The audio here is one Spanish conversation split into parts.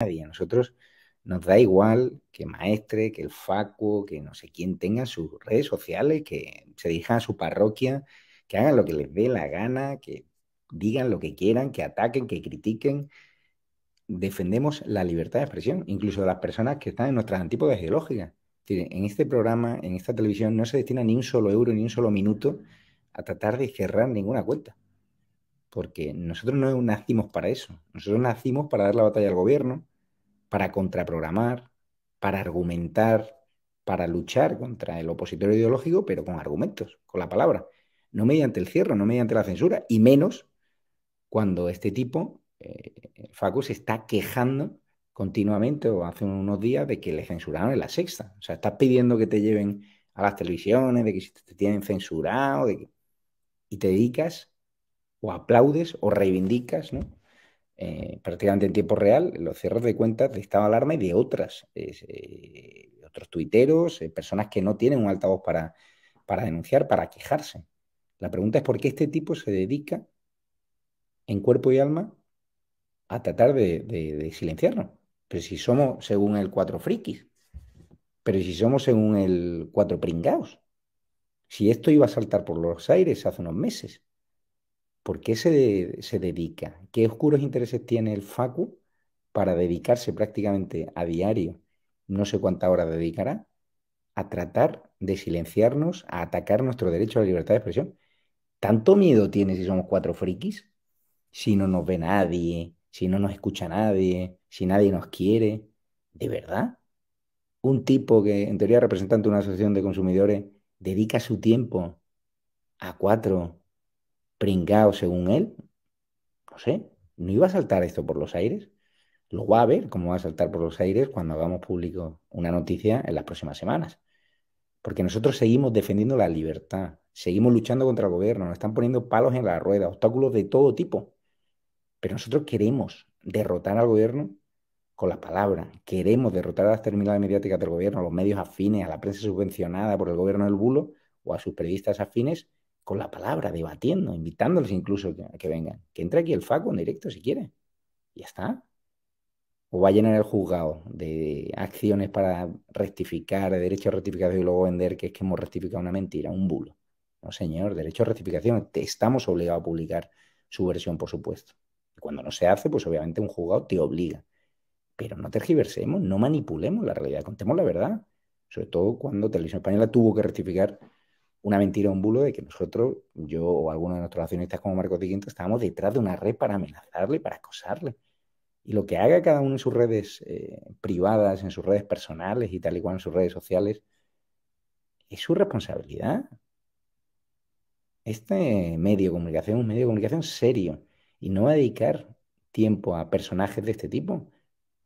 nadie. A nosotros nos da igual que maestre, que el facu, que no sé quién tenga sus redes sociales, que se dirijan a su parroquia, que hagan lo que les dé la gana, que digan lo que quieran, que ataquen, que critiquen. Defendemos la libertad de expresión, incluso de las personas que están en nuestras antípodas ideológicas. En este programa, en esta televisión, no se destina ni un solo euro, ni un solo minuto a tratar de cerrar ninguna cuenta. Porque nosotros no nacimos para eso. Nosotros nacimos para dar la batalla al gobierno, para contraprogramar, para argumentar, para luchar contra el opositor ideológico, pero con argumentos, con la palabra. No mediante el cierre, no mediante la censura, y menos cuando este tipo, eh, se está quejando continuamente o hace unos días de que le censuraron en la sexta. O sea, estás pidiendo que te lleven a las televisiones, de que te tienen censurado, y te dedicas o aplaudes o reivindicas ¿no? Eh, prácticamente en tiempo real los cierres de cuentas de esta alarma y de otras, eh, otros tuiteros, eh, personas que no tienen un altavoz para, para denunciar, para quejarse. La pregunta es por qué este tipo se dedica en cuerpo y alma a tratar de, de, silenciarnos. Pero si somos según el cuatro frikis, pero si somos según el cuatro pringaos. Si esto iba a saltar por los aires hace unos meses, ¿Por qué se, dedica? ¿Qué oscuros intereses tiene el Facu para dedicarse prácticamente a diario, no sé cuánta hora dedicará, a tratar de silenciarnos, a atacar nuestro derecho a la libertad de expresión? ¿Tanto miedo tiene si somos cuatro frikis? Si no nos ve nadie, si no nos escucha nadie, si nadie nos quiere. ¿De verdad? Un tipo que en teoría representante una asociación de consumidores dedica su tiempo a cuatro pringado según él, no sé, ¿no iba a saltar esto por los aires? Lo va a ver cómo va a saltar por los aires cuando hagamos público una noticia en las próximas semanas. Porque nosotros seguimos defendiendo la libertad, seguimos luchando contra el gobierno, nos están poniendo palos en la rueda, obstáculos de todo tipo. Pero nosotros queremos derrotar al gobierno con la palabra queremos derrotar a las terminales mediáticas del gobierno, a los medios afines, a la prensa subvencionada por el gobierno del bulo o a sus periodistas afines con la palabra, debatiendo, invitándoles incluso a que vengan. Que entre aquí el FACO en directo si quiere. Ya está. O va a llenar el juzgado de acciones para rectificar, de derecho a rectificación y luego vender que es que hemos rectificado una mentira, un bulo. No, señor, derecho a rectificación. Te estamos obligados a publicar su versión, por supuesto. Y cuando no se hace, pues obviamente un juzgado te obliga. Pero no tergiversemos, no manipulemos la realidad, contemos la verdad. Sobre todo cuando Televisión Española tuvo que rectificar una mentira, o un bulo de que nosotros, yo o alguno de nuestros accionistas como Marcos de Quinto, estábamos detrás de una red para amenazarle, para acosarle. Y lo que haga cada uno en sus redes eh, privadas, en sus redes personales y tal y cual en sus redes sociales, es su responsabilidad. Este medio de comunicación es un medio de comunicación serio y no va a dedicar tiempo a personajes de este tipo.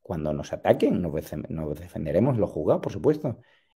Cuando nos ataquen, nos, defenderemos lo juzgados, por supuesto,